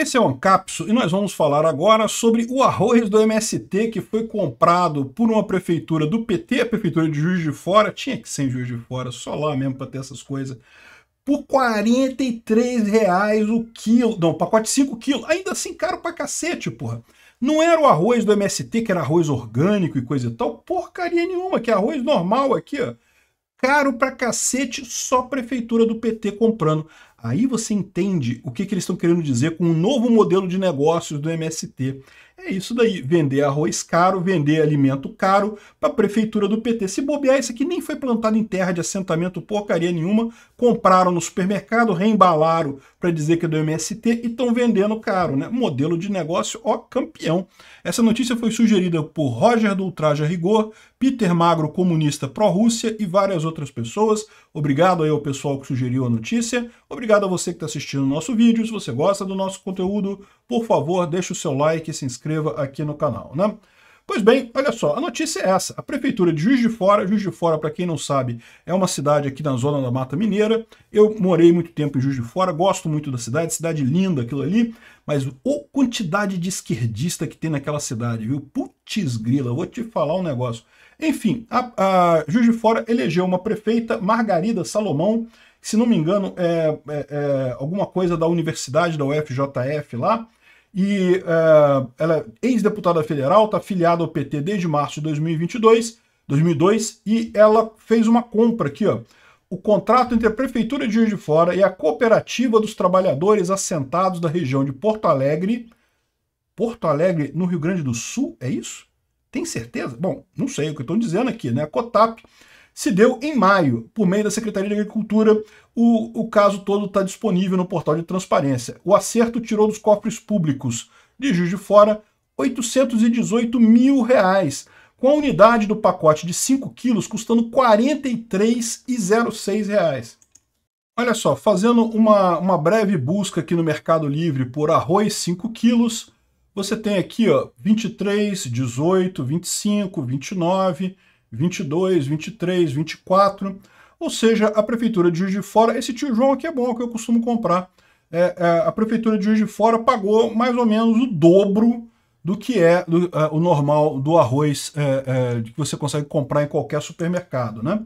Esse é o Ancapso e nós vamos falar agora sobre o arroz do MST que foi comprado por uma prefeitura do PT, a prefeitura de Juiz de Fora, tinha que ser em Juiz de Fora, só lá mesmo para ter essas coisas, por 43 reais o quilo, não, pacote 5 quilos, ainda assim caro pra cacete, porra. Não era o arroz do MST, que era arroz orgânico e coisa e tal, porcaria nenhuma, que é arroz normal aqui, ó caro pra cacete, só prefeitura do PT comprando. Aí você entende o que, que eles estão querendo dizer com o um novo modelo de negócios do MST. É isso daí, vender arroz caro, vender alimento caro para a prefeitura do PT. Se bobear, isso aqui nem foi plantado em terra de assentamento porcaria nenhuma, compraram no supermercado, reembalaram para dizer que é do MST e estão vendendo caro, né? Modelo de negócio, ó, campeão. Essa notícia foi sugerida por Roger do Ultraja Rigor, Peter Magro, comunista pró-Rússia e várias outras pessoas. Obrigado aí ao pessoal que sugeriu a notícia. Obrigado Obrigado a você que está assistindo o nosso vídeo. Se você gosta do nosso conteúdo, por favor, deixe o seu like e se inscreva aqui no canal, né? Pois bem, olha só, a notícia é essa. A Prefeitura de Juiz de Fora, Juiz de Fora, para quem não sabe, é uma cidade aqui na zona da Mata Mineira. Eu morei muito tempo em Juiz de Fora, gosto muito da cidade, cidade linda aquilo ali, mas o quantidade de esquerdista que tem naquela cidade, viu? Putz grila, vou te falar um negócio. Enfim, a, a Juiz de Fora elegeu uma prefeita, Margarida Salomão, se não me engano, é, é, é alguma coisa da universidade da UFJF lá, e é, ela é ex-deputada federal, está afiliada ao PT desde março de 2022, 2002, e ela fez uma compra aqui, ó, o contrato entre a Prefeitura de Juiz de Fora e a Cooperativa dos Trabalhadores Assentados da região de Porto Alegre, Porto Alegre, no Rio Grande do Sul, é isso? Tem certeza? Bom, não sei é o que estão dizendo aqui, né? A COTAP se deu em maio, por meio da Secretaria de Agricultura. O, o caso todo está disponível no portal de transparência. O acerto tirou dos cofres públicos de Juiz de Fora 818 mil reais, com a unidade do pacote de 5 quilos custando R$ 43,06. Reais. Olha só, fazendo uma, uma breve busca aqui no Mercado Livre por arroz 5 quilos, você tem aqui ó, 23, 18, 25, 29, 22, 23, 24. Ou seja, a Prefeitura de Juiz de Fora, esse tio João aqui é bom, que eu costumo comprar. É, é, a Prefeitura de Juiz de Fora pagou mais ou menos o dobro do que é do, é, o normal do arroz é, é, que você consegue comprar em qualquer supermercado, né?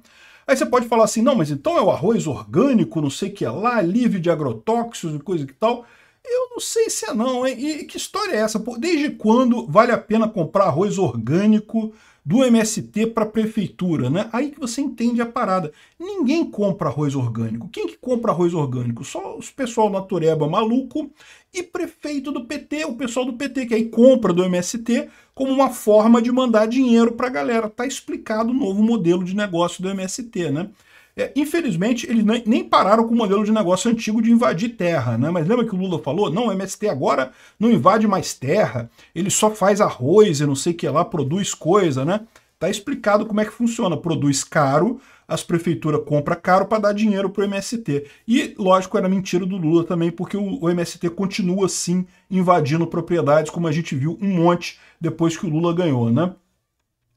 Aí você pode falar assim, não, mas então é o arroz orgânico, não sei o que é lá, livre de agrotóxicos e coisa que tal. Eu não sei se é não, hein? E que história é essa? Desde quando vale a pena comprar arroz orgânico do MST para a prefeitura, né? Aí que você entende a parada. Ninguém compra arroz orgânico. Quem que compra arroz orgânico? Só os pessoal natureba maluco e prefeito do PT, o pessoal do PT que aí compra do MST como uma forma de mandar dinheiro para a galera. Tá explicado o novo modelo de negócio do MST, né? É, infelizmente, eles nem pararam com o modelo de negócio antigo de invadir terra, né? Mas lembra que o Lula falou? Não, o MST agora não invade mais terra, ele só faz arroz e não sei o que lá, produz coisa, né? Tá explicado como é que funciona. Produz caro, as prefeituras compram caro para dar dinheiro para o MST. E, lógico, era mentira do Lula também, porque o, o MST continua, sim, invadindo propriedades, como a gente viu um monte depois que o Lula ganhou, né?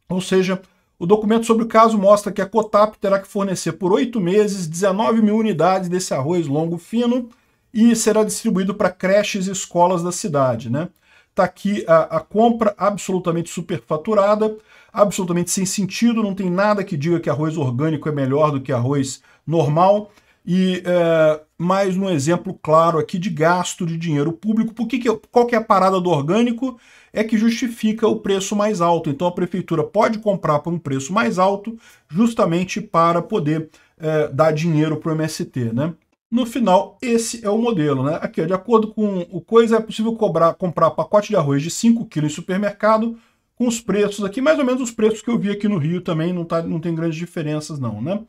Ou seja, o documento sobre o caso mostra que a COTAP terá que fornecer por oito meses 19 mil unidades desse arroz longo fino e será distribuído para creches e escolas da cidade. Né? Está aqui a, a, compra absolutamente superfaturada, absolutamente sem sentido, não tem nada que diga que arroz orgânico é melhor do que arroz normal. E é, mais um exemplo claro aqui de gasto de dinheiro público. Por que, que qual que é a parada do orgânico? É que justifica o preço mais alto. Então a prefeitura pode comprar por um preço mais alto, justamente para poder é, dar dinheiro para o MST, né? No final, esse é o modelo, né? Aqui, de acordo com o coisa, é possível cobrar, comprar pacote de arroz de 5 kg em supermercado com os preços aqui, mais ou menos os preços que eu vi aqui no Rio também, não, tá, não tem grandes diferenças não, né?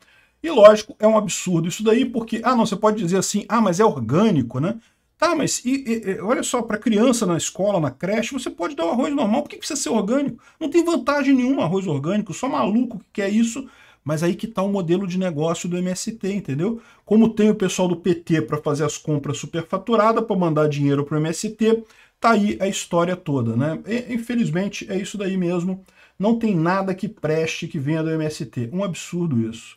E lógico, é um absurdo isso daí, porque, ah, não, você pode dizer assim, ah, mas é orgânico, né? Tá, mas e, e, olha só, para criança na escola, na creche, você pode dar o arroz normal, por que precisa ser orgânico? Não tem vantagem nenhuma arroz orgânico, só maluco que quer isso. Mas aí que tá o modelo de negócio do MST, entendeu? Como tem o pessoal do PT para fazer as compras superfaturadas, para mandar dinheiro para o MST, tá aí a história toda, né? E, infelizmente é isso daí mesmo. Não tem nada que preste que venha do MST. Um absurdo isso.